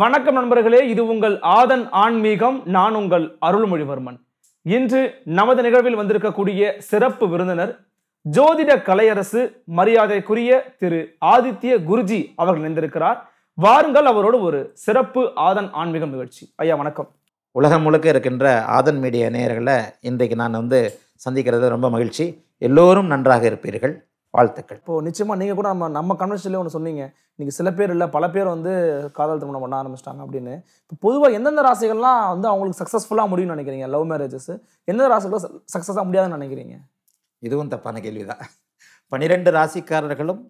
வணக்கம் நண்பர்களே இது உங்கள் ஆதன் ஆன்மீகம் நான் உங்கள் அருள்மொழிவர்மன் இன்று நமது நிகழ்வில் வந்திருக்கக்கூடிய சிறப்பு விருந்தினர் ஜோதிட கலையரசு மரியாதைக்குரிய திரு ஆதித்ய குருஜி அவர்கள் நின்றிருக்கிறார் வாருங்கள் அவரோடு ஒரு சிறப்பு ஆதன் ஆன்மீகம் நிகழ்ச்சி ஐயா வணக்கம் உலகம் முழுக்க இருக்கின்ற ஆதன் மீடியா நேயர்களை இன்றைக்கு நான் வந்து சந்திக்கிறது ரொம்ப மகிழ்ச்சி எல்லோரும் நன்றாக இருப்பீர்கள் வாழ்த்துக்கள் இப்போது நிச்சயமாக நீங்கள் கூட நம்ம நம்ம கன்வென்ஷன்லேயே ஒன்று சொன்னீங்க நீங்கள் சில பேர் இல்லை பல பேர் வந்து காதல் திருமணம் பண்ண ஆரம்பிச்சிட்டாங்க அப்படின்னு இப்போ பொதுவாக எந்தெந்த ராசிகள்லாம் வந்து அவங்களுக்கு சக்ஸஸ்ஃபுல்லாக முடியும்னு நினைக்கிறீங்க லவ் மேரேஜஸ் எந்த ராசிகளும் சக்ஸஸாக முடியாதுன்னு நினைக்கிறீங்க இதுவும் தப்பான கேள்வி தான் பன்னிரெண்டு ராசிக்காரர்களும்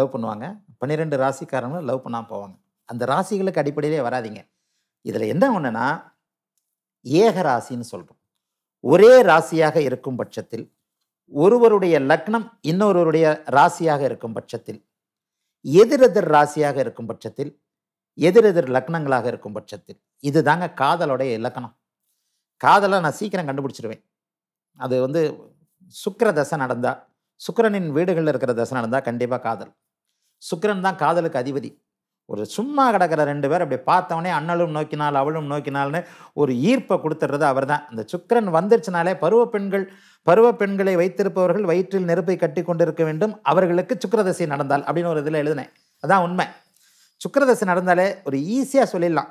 லவ் பண்ணுவாங்க பன்னிரெண்டு ராசிக்காரங்களும் லவ் பண்ணாமல் போவாங்க அந்த ராசிகளுக்கு அடிப்படையிலே வராதிங்க இதில் என்ன ஒன்றுனா ஏக ராசின்னு சொல்கிறோம் ஒரே ராசியாக இருக்கும் பட்சத்தில் ஒருவருடைய லக்னம் இன்னொருவருடைய ராசியாக இருக்கும் பட்சத்தில் எதிரெதிர் ராசியாக இருக்கும் பட்சத்தில் எதிரெதிர் லக்னங்களாக இருக்கும் பட்சத்தில் இது தாங்க காதலுடைய இலக்கணம் காதலை நான் சீக்கிரம் கண்டுபிடிச்சிருவேன் அது வந்து சுக்கர தசை நடந்தால் சுக்கரனின் வீடுகளில் இருக்கிற தசை நடந்தால் கண்டிப்பாக காதல் சுக்கரன் தான் காதலுக்கு அதிபதி ஒரு சும்மா கிடக்கிற ரெண்டு பேர் அப்படி பார்த்தவனே அண்ணலும் நோக்கினால் அவளும் நோக்கினால்னு ஒரு ஈர்ப்பை கொடுத்துட்றது அவர் தான் அந்த சுக்கரன் வந்துருச்சுனாலே பருவ பெண்கள் பருவ பெண்களை வைத்திருப்பவர்கள் வயிற்றில் நெருப்பை கட்டி கொண்டிருக்க வேண்டும் அவர்களுக்கு சுக்கரதசை நடந்தால் அப்படின்னு ஒரு இதில் எழுதினேன் அதான் உண்மை சுக்கரதசை நடந்தாலே ஒரு ஈஸியாக சொல்லிடலாம்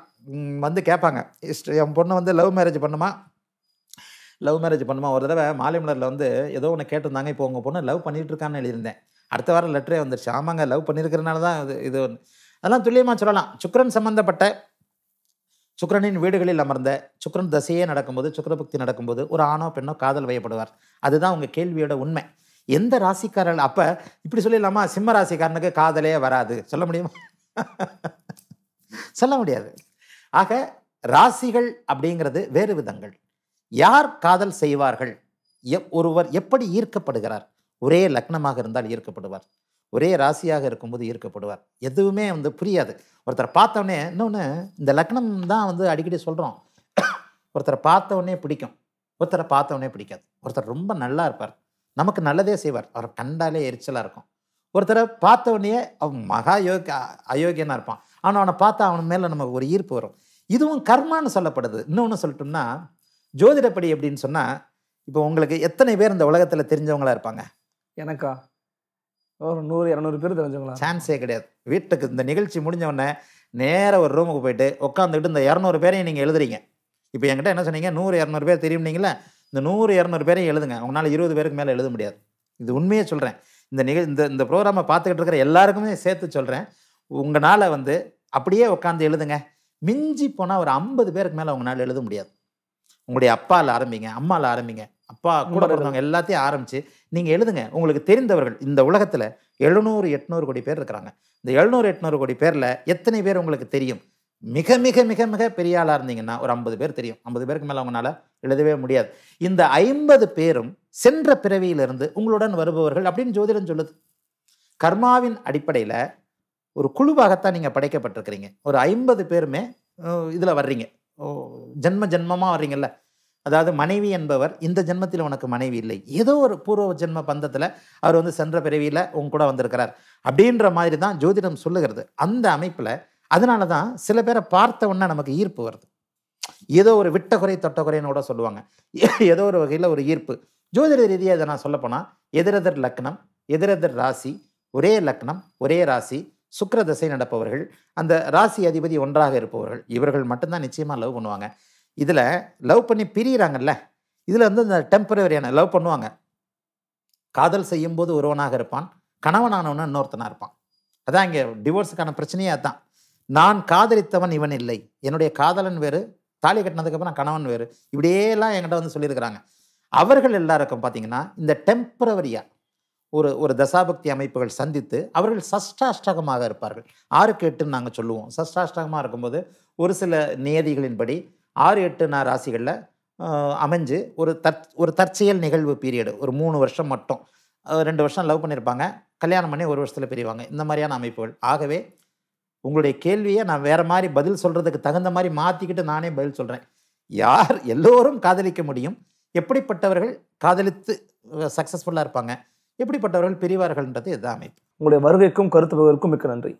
வந்து கேட்பாங்க என் பொண்ணு வந்து லவ் மேரேஜ் பண்ணுமா லவ் மேரேஜ் பண்ணுமா ஒரு தடவை மாலைமலரில் வந்து ஏதோ ஒன்று கேட்டிருந்தாங்க இப்போ உங்கள் பொண்ணு லவ் பண்ணிகிட்டு இருக்கான்னு எழுதியிருந்தேன் அடுத்த வாரம் லெட்டரே வந்துருச்சு ஆமாங்க லவ் பண்ணியிருக்கிறனால தான் இது இது அதெல்லாம் துல்லியமாக சொல்லலாம் சுக்கரன் சம்மந்தப்பட்ட சுக்கரனின் வீடுகளில் அமர்ந்த சுக்கரன் தசையே நடக்கும்போது சுக்கரபக்தி நடக்கும்போது ஒரு ஆணோ பெண்ணோ காதல் வயப்படுவார் அதுதான் உங்கள் கேள்வியோட உண்மை எந்த ராசிக்காரர்கள் அப்போ இப்படி சொல்லிடலாமா சிம்ம ராசிக்காரனுக்கு காதலே வராது சொல்ல முடியுமா சொல்ல முடியாது ஆக ராசிகள் அப்படிங்கிறது வேறு விதங்கள் யார் காதல் செய்வார்கள் எ ஒருவர் எப்படி ஈர்க்கப்படுகிறார் ஒரே லக்னமாக இருந்தால் ஈர்க்கப்படுவார் ஒரே ராசியாக இருக்கும்போது ஈர்க்கப்படுவார் எதுவுமே வந்து புரியாது ஒருத்தரை பார்த்தவொடனே இன்னொன்று இந்த லக்னம் தான் வந்து அடிக்கடி சொல்கிறோம் ஒருத்தரை பார்த்தவொடனே பிடிக்கும் ஒருத்தரை பார்த்தவொடனே பிடிக்காது ஒருத்தர் ரொம்ப நல்லா இருப்பார் நமக்கு நல்லதே செய்வார் அவரை கண்டாலே எரிச்சலாக இருக்கும் ஒருத்தரை பார்த்தவொடனே அவன் மகா யோக அயோக்கியனாக இருப்பான் ஆனால் அவனை பார்த்தா அவன் மேலே நமக்கு ஒரு ஈர்ப்பு வரும் இதுவும் கர்மான்னு சொல்லப்படுது இன்னொன்று சொல்லிட்டோம்னா ஜோதிடப்படி அப்படின்னு சொன்னால் இப்போ உங்களுக்கு எத்தனை பேர் இந்த உலகத்தில் தெரிஞ்சவங்களாக இருப்பாங்க எனக்கா ஒரு நூறு இரநூறு பேர் தெரிஞ்சுக்கலாம் சான்ஸே கிடையாது வீட்டுக்கு இந்த நிகழ்ச்சி உடனே நேராக ஒரு ரூமுக்கு போயிட்டு உட்காந்துக்கிட்டு இந்த இரநூறு பேரையும் நீங்கள் எழுதுறீங்க இப்போ என்கிட்ட என்ன சொன்னீங்க நூறு இரநூறு பேர் நீங்களே இந்த நூறு இரநூறு பேரையும் எழுதுங்க உங்களால் இருபது பேருக்கு மேலே எழுத முடியாது இது உண்மையே சொல்கிறேன் இந்த நிகழ் இந்த இந்த ப்ரோக்ராமை பார்த்துக்கிட்டு இருக்கிற எல்லாருக்குமே சேர்த்து சொல்கிறேன் உங்களால் வந்து அப்படியே உட்காந்து எழுதுங்க மிஞ்சி போனால் ஒரு ஐம்பது பேருக்கு மேலே உங்களால் எழுத முடியாது உங்களுடைய அப்பாவில் ஆரம்பிங்க அம்மாவில் ஆரம்பிங்க அப்பா கூட பிறந்தவங்க எல்லாத்தையும் ஆரம்பித்து நீங்கள் எழுதுங்க உங்களுக்கு தெரிந்தவர்கள் இந்த உலகத்தில் எழுநூறு எட்நூறு கோடி பேர் இருக்கிறாங்க இந்த எழுநூறு எட்நூறு கோடி பேரில் எத்தனை பேர் உங்களுக்கு தெரியும் மிக மிக மிக மிக பெரிய ஆளாக இருந்தீங்கன்னா ஒரு ஐம்பது பேர் தெரியும் ஐம்பது பேருக்கு மேலே அவங்களால எழுதவே முடியாது இந்த ஐம்பது பேரும் சென்ற பிறவியிலிருந்து உங்களுடன் வருபவர்கள் அப்படின்னு ஜோதிடம் சொல்லுது கர்மாவின் அடிப்படையில் ஒரு குழுவாகத்தான் நீங்கள் படைக்கப்பட்டிருக்கிறீங்க ஒரு ஐம்பது பேருமே இதில் வர்றீங்க ஜென்ம ஜென்மமாக வர்றீங்கல்ல அதாவது மனைவி என்பவர் இந்த ஜென்மத்தில் உனக்கு மனைவி இல்லை ஏதோ ஒரு பூர்வ ஜென்ம பந்தத்தில் அவர் வந்து சென்ற பிறவியில் உங்க கூட வந்திருக்கிறார் அப்படின்ற மாதிரி தான் ஜோதிடம் சொல்லுகிறது அந்த அமைப்பில் அதனால தான் சில பேரை பார்த்த உடனே நமக்கு ஈர்ப்பு வருது ஏதோ ஒரு விட்ட குறை தொட்ட குறைன்னு கூட சொல்லுவாங்க ஏதோ ஒரு வகையில் ஒரு ஈர்ப்பு ஜோதிட ரீதியாக இதை நான் சொல்லப்போனால் எதிரெதிர் லக்னம் எதிரெதிர் ராசி ஒரே லக்னம் ஒரே ராசி சுக்கர திசை நடப்பவர்கள் அந்த ராசி அதிபதி ஒன்றாக இருப்பவர்கள் இவர்கள் மட்டும்தான் நிச்சயமாக லவ் பண்ணுவாங்க இதில் லவ் பண்ணி பிரியிறாங்கல்ல இதில் வந்து இந்த டெம்பரவரியான லவ் பண்ணுவாங்க காதல் செய்யும்போது ஒருவனாக இருப்பான் கணவனானவன இன்னொருத்தனாக இருப்பான் அதான் இங்கே டிவோர்ஸுக்கான பிரச்சனையே அதுதான் நான் காதலித்தவன் இவன் இல்லை என்னுடைய காதலன் வேறு தாலி கட்டினதுக்கப்புறம் கணவன் வேறு இப்படியேலாம் என்கிட்ட வந்து சொல்லியிருக்கிறாங்க அவர்கள் எல்லாருக்கும் பார்த்தீங்கன்னா இந்த டெம்பரவரியாக ஒரு ஒரு தசாபக்தி அமைப்புகள் சந்தித்து அவர்கள் சஷ்டாஷ்டகமாக இருப்பார்கள் ஆறுக்கு எட்டுன்னு நாங்கள் சொல்லுவோம் சஷ்டாஷ்டகமாக இருக்கும்போது ஒரு சில நியதிகளின்படி ஆறு எட்டு நான் ராசிகளில் அமைஞ்சு ஒரு தற் ஒரு தற்செயல் நிகழ்வு பீரியடு ஒரு மூணு வருஷம் மட்டும் ரெண்டு வருஷம் லவ் பண்ணியிருப்பாங்க கல்யாணம் பண்ணி ஒரு வருஷத்தில் பிரிவாங்க இந்த மாதிரியான அமைப்புகள் ஆகவே உங்களுடைய கேள்வியை நான் வேறு மாதிரி பதில் சொல்கிறதுக்கு தகுந்த மாதிரி மாற்றிக்கிட்டு நானே பதில் சொல்கிறேன் யார் எல்லோரும் காதலிக்க முடியும் எப்படிப்பட்டவர்கள் காதலித்து சக்ஸஸ்ஃபுல்லாக இருப்பாங்க எப்படிப்பட்டவர்கள் பிரிவார்கள்ன்றது இதுதான் அமைப்பு உங்களுடைய வருகைக்கும் கருத்து மிக்க நன்றி